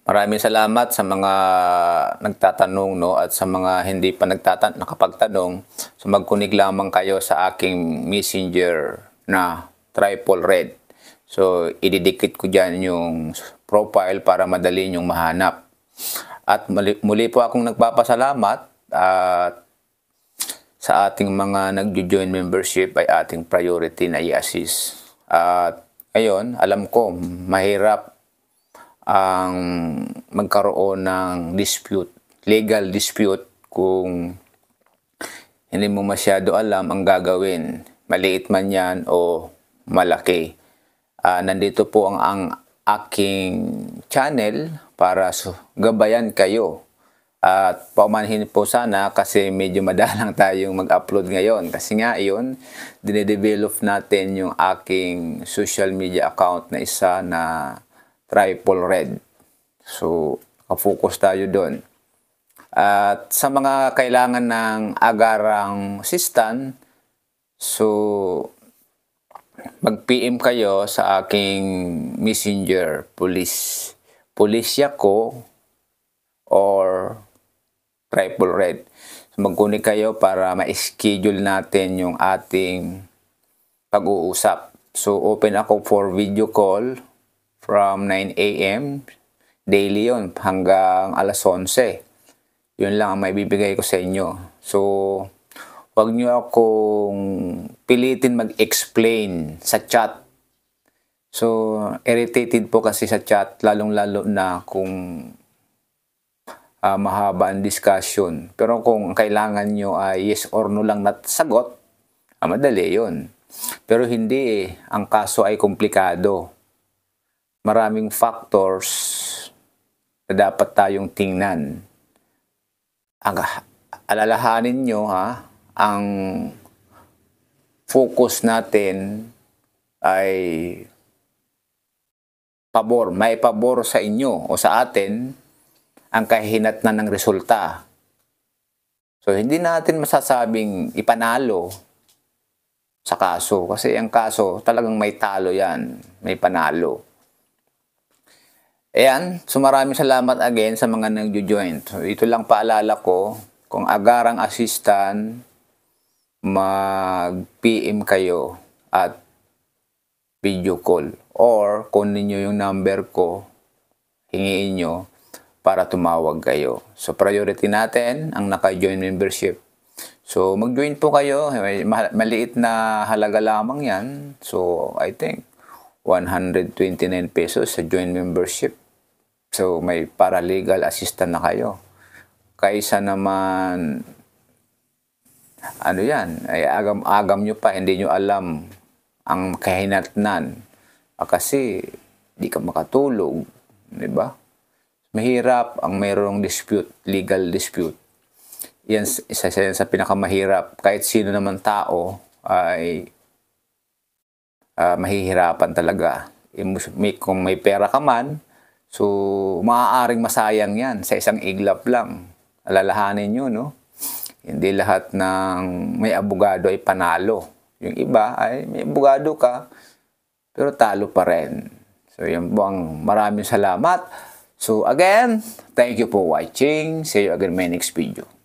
Maraming salamat sa mga nagtatanong no at sa mga hindi pa nagtatan nakapagtanong. So magkunig lamang kayo sa aking messenger na triple red. So ididikit ko diyan yung profile para madali niyong mahanap. At muli, muli po akong nagpapasalamat at sa ating mga nagjo-join membership ay ating priority na i-assist. At ngayon, alam ko mahirap ang magkaroon ng dispute, legal dispute kung hindi mo masyado alam ang gagawin. Maliit man yan o malaki. Uh, nandito po ang, ang aking channel para so, gabayan kayo. At uh, paumanhin po sana kasi medyo madalang tayong mag-upload ngayon. Kasi nga iyon, dinedevelop natin yung aking social media account na isa na triple red. So, nakafocus tayo doon. At sa mga kailangan ng agarang sistan, so mag-PM kayo sa aking messenger police polisya ko or triple red. So magkunik kayo para ma-schedule natin yung ating pag-uusap. So open ako for video call from 9 a.m. daily yon hanggang alas 11. Yun lang ang maibibigay ko sa inyo. So, wag niyo akong pilitin mag-explain sa chat. So, irritated po kasi sa chat, lalong-lalo na kung uh, mahaba ang discussion. Pero kung kailangan nyo ay uh, yes or no lang na sagot, ah, madali yun. Pero hindi eh. Ang kaso ay komplikado maraming factors na dapat tayong tingnan. Ang, alalahanin nyo ha, ang focus natin ay pabor, may pabor sa inyo o sa atin ang kahinatnan ng resulta. So, hindi natin masasabing ipanalo sa kaso kasi ang kaso talagang may talo yan, may panalo. Ayan, so maraming salamat again sa mga nag join So ito lang paalala ko, kung agarang assistant, mag-PM kayo at video call. Or kung ninyo yung number ko, hingiin nyo para tumawag kayo. So priority natin ang naka-join membership. So mag-join po kayo, maliit na halaga lamang yan. So I think 129 pesos sa join membership. So may paralegal assistant na kayo. Kaysa naman, ano yan, ay agam-agam nyo pa, hindi nyo alam ang kahinatnan. Ah, kasi di ka makatulog, di ba? Mahirap ang mayroong dispute, legal dispute. Yan, isa, isa yan sa pinakamahirap. Kahit sino naman tao ay uh, mahihirapan talaga. Kung may pera ka man, So, maaaring masayang yan sa isang iglap lang. Alalahanin nyo, no? Hindi lahat ng may abogado ay panalo. Yung iba ay may abogado ka, pero talo pa rin. So, yun po ang maraming salamat. So, again, thank you for watching. See you again my next video.